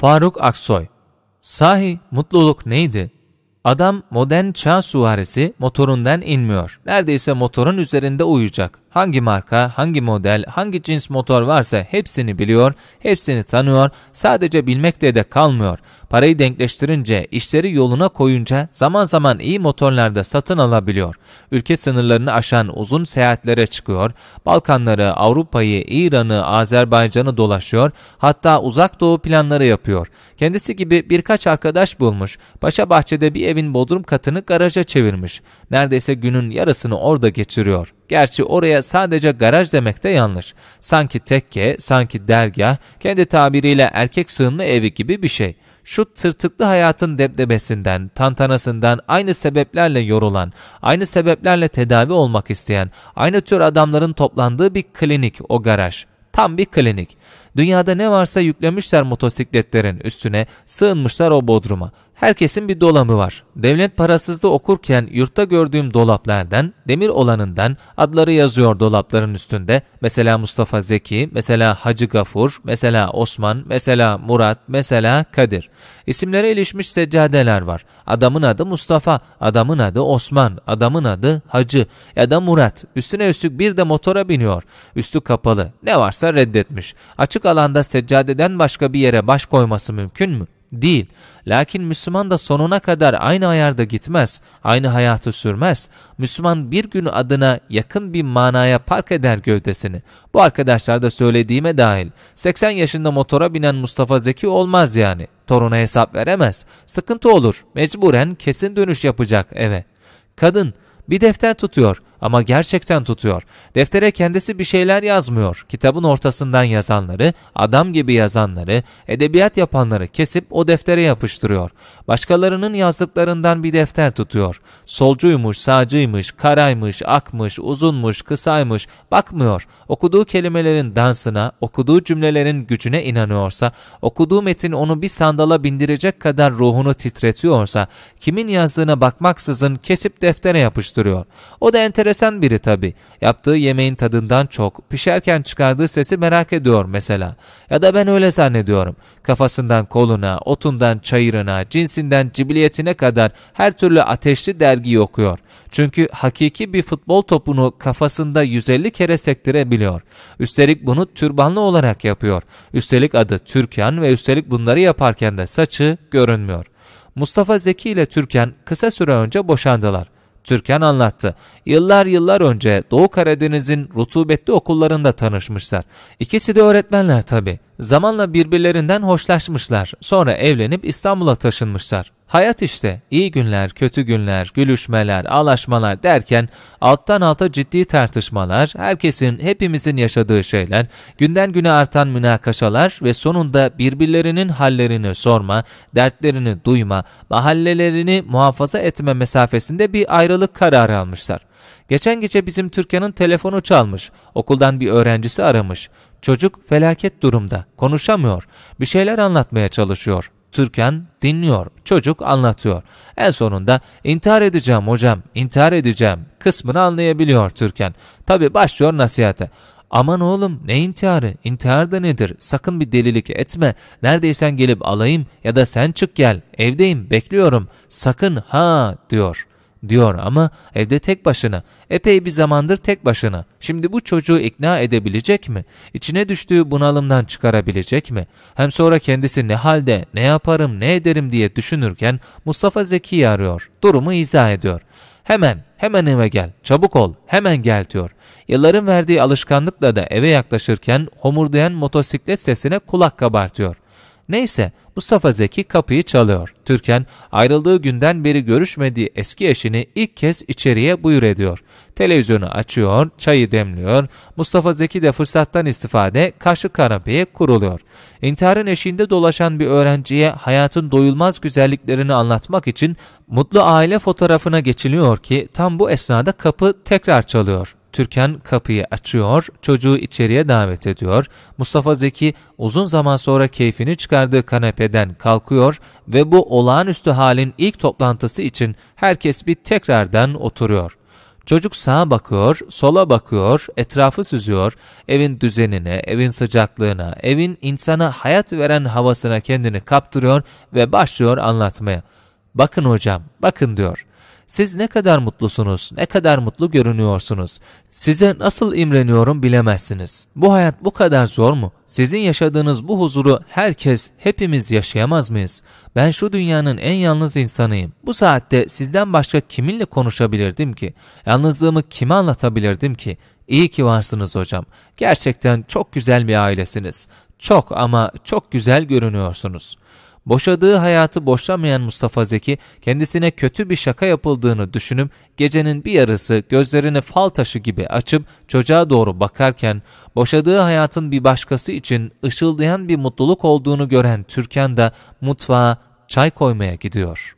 Faruk Aksoy Sahi mutluluk neydi? Adam modern çağ suvarisi motorundan inmiyor. Neredeyse motorun üzerinde uyuyacak. Hangi marka, hangi model, hangi cins motor varsa hepsini biliyor, hepsini tanıyor. Sadece bilmekte de kalmıyor parayı denkleştirince, işleri yoluna koyunca zaman zaman iyi motorlarda satın alabiliyor. Ülke sınırlarını aşan uzun seyahatlere çıkıyor, Balkanları, Avrupa'yı, İran'ı, Azerbaycan'ı dolaşıyor, hatta uzak doğu planları yapıyor. Kendisi gibi birkaç arkadaş bulmuş, başa Bahçe'de bir evin bodrum katını garaja çevirmiş. Neredeyse günün yarısını orada geçiriyor. Gerçi oraya sadece garaj demek de yanlış. Sanki tekke, sanki dergah, kendi tabiriyle erkek sığınma evi gibi bir şey şu tırtıklı hayatın debdebesinden, tantanasından aynı sebeplerle yorulan, aynı sebeplerle tedavi olmak isteyen, aynı tür adamların toplandığı bir klinik o garaj. Tam bir klinik. Dünyada ne varsa yüklemişler motosikletlerin üstüne, sığınmışlar o bodruma. Herkesin bir dolabı var. Devlet parasızlığı okurken yurtta gördüğüm dolaplardan, demir olanından adları yazıyor dolapların üstünde. Mesela Mustafa Zeki, mesela Hacı Gafur, mesela Osman, mesela Murat, mesela Kadir. İsimlere ilişmiş seccadeler var. Adamın adı Mustafa, adamın adı Osman, adamın adı Hacı ya da Murat. Üstüne üstlük bir de motora biniyor. Üstü kapalı. Ne varsa reddetmiş. Açık alanda seccadeden başka bir yere baş koyması mümkün mü? Değil. Lakin Müslüman da sonuna kadar aynı ayarda gitmez, aynı hayatı sürmez. Müslüman bir gün adına yakın bir manaya park eder gövdesini. Bu arkadaşlar da söylediğime dahil. 80 yaşında motora binen Mustafa Zeki olmaz yani. Toruna hesap veremez. Sıkıntı olur. Mecburen kesin dönüş yapacak eve. Kadın bir defter tutuyor. Ama gerçekten tutuyor. Deftere kendisi bir şeyler yazmıyor. Kitabın ortasından yazanları, adam gibi yazanları, edebiyat yapanları kesip o deftere yapıştırıyor. Başkalarının yazdıklarından bir defter tutuyor. Solcuymuş, sağcıymış, karaymış, akmış, uzunmuş, kısaymış bakmıyor. Okuduğu kelimelerin dansına, okuduğu cümlelerin gücüne inanıyorsa, okuduğu metin onu bir sandala bindirecek kadar ruhunu titretiyorsa, kimin yazdığına bakmaksızın kesip deftere yapıştırıyor. O da enteresan enteresan biri tabii. Yaptığı yemeğin tadından çok, pişerken çıkardığı sesi merak ediyor mesela. Ya da ben öyle zannediyorum. Kafasından koluna, otundan çayırına, cinsinden cibiliyetine kadar her türlü ateşli dergi okuyor. Çünkü hakiki bir futbol topunu kafasında 150 kere sektirebiliyor. Üstelik bunu türbanlı olarak yapıyor. Üstelik adı Türkan ve üstelik bunları yaparken de saçı görünmüyor. Mustafa Zeki ile Türkan kısa süre önce boşandılar. Türkan anlattı. Yıllar yıllar önce Doğu Karadeniz'in rutubetli okullarında tanışmışlar. İkisi de öğretmenler tabii. Zamanla birbirlerinden hoşlaşmışlar. Sonra evlenip İstanbul'a taşınmışlar. Hayat işte iyi günler, kötü günler, gülüşmeler, alaşmalar derken alttan alta ciddi tartışmalar, herkesin, hepimizin yaşadığı şeyler, günden güne artan münakaşalar ve sonunda birbirlerinin hallerini sorma, dertlerini duyma, mahallelerini muhafaza etme mesafesinde bir ayrılık kararı almışlar. Geçen gece bizim Türkan'ın telefonu çalmış. Okuldan bir öğrencisi aramış. Çocuk felaket durumda. Konuşamıyor. Bir şeyler anlatmaya çalışıyor. Türkan dinliyor. Çocuk anlatıyor. En sonunda intihar edeceğim hocam, intihar edeceğim kısmını anlayabiliyor Türkan. Tabi başlıyor nasihate. Aman oğlum ne intiharı? İntihar da nedir? Sakın bir delilik etme. Neredeysen gelip alayım ya da sen çık gel. Evdeyim, bekliyorum. Sakın ha diyor diyor ama evde tek başına. Epey bir zamandır tek başına. Şimdi bu çocuğu ikna edebilecek mi? İçine düştüğü bunalımdan çıkarabilecek mi? Hem sonra kendisi ne halde, ne yaparım, ne ederim diye düşünürken Mustafa zeki arıyor. Durumu izah ediyor. Hemen, hemen eve gel, çabuk ol, hemen gel diyor. Yılların verdiği alışkanlıkla da eve yaklaşırken homurdayan motosiklet sesine kulak kabartıyor. Neyse Mustafa Zeki kapıyı çalıyor. Türken, ayrıldığı günden beri görüşmediği eski eşini ilk kez içeriye buyur ediyor. Televizyonu açıyor, çayı demliyor. Mustafa Zeki de fırsattan istifade karşı kanapeye kuruluyor. İntiharın eşiğinde dolaşan bir öğrenciye hayatın doyulmaz güzelliklerini anlatmak için mutlu aile fotoğrafına geçiliyor ki tam bu esnada kapı tekrar çalıyor. Türkan kapıyı açıyor, çocuğu içeriye davet ediyor. Mustafa Zeki uzun zaman sonra keyfini çıkardığı kanepeden kalkıyor ve bu olağanüstü halin ilk toplantısı için herkes bir tekrardan oturuyor. Çocuk sağa bakıyor, sola bakıyor, etrafı süzüyor, evin düzenine, evin sıcaklığına, evin insana hayat veren havasına kendini kaptırıyor ve başlıyor anlatmaya. Bakın hocam, bakın diyor. Siz ne kadar mutlusunuz, ne kadar mutlu görünüyorsunuz. Size nasıl imreniyorum bilemezsiniz. Bu hayat bu kadar zor mu? Sizin yaşadığınız bu huzuru herkes, hepimiz yaşayamaz mıyız? Ben şu dünyanın en yalnız insanıyım. Bu saatte sizden başka kiminle konuşabilirdim ki? Yalnızlığımı kime anlatabilirdim ki? İyi ki varsınız hocam. Gerçekten çok güzel bir ailesiniz. Çok ama çok güzel görünüyorsunuz.'' Boşadığı hayatı boşlamayan Mustafa Zeki kendisine kötü bir şaka yapıldığını düşünüp gecenin bir yarısı gözlerini fal taşı gibi açıp çocuğa doğru bakarken boşadığı hayatın bir başkası için ışıldayan bir mutluluk olduğunu gören Türkan da mutfağa çay koymaya gidiyor.''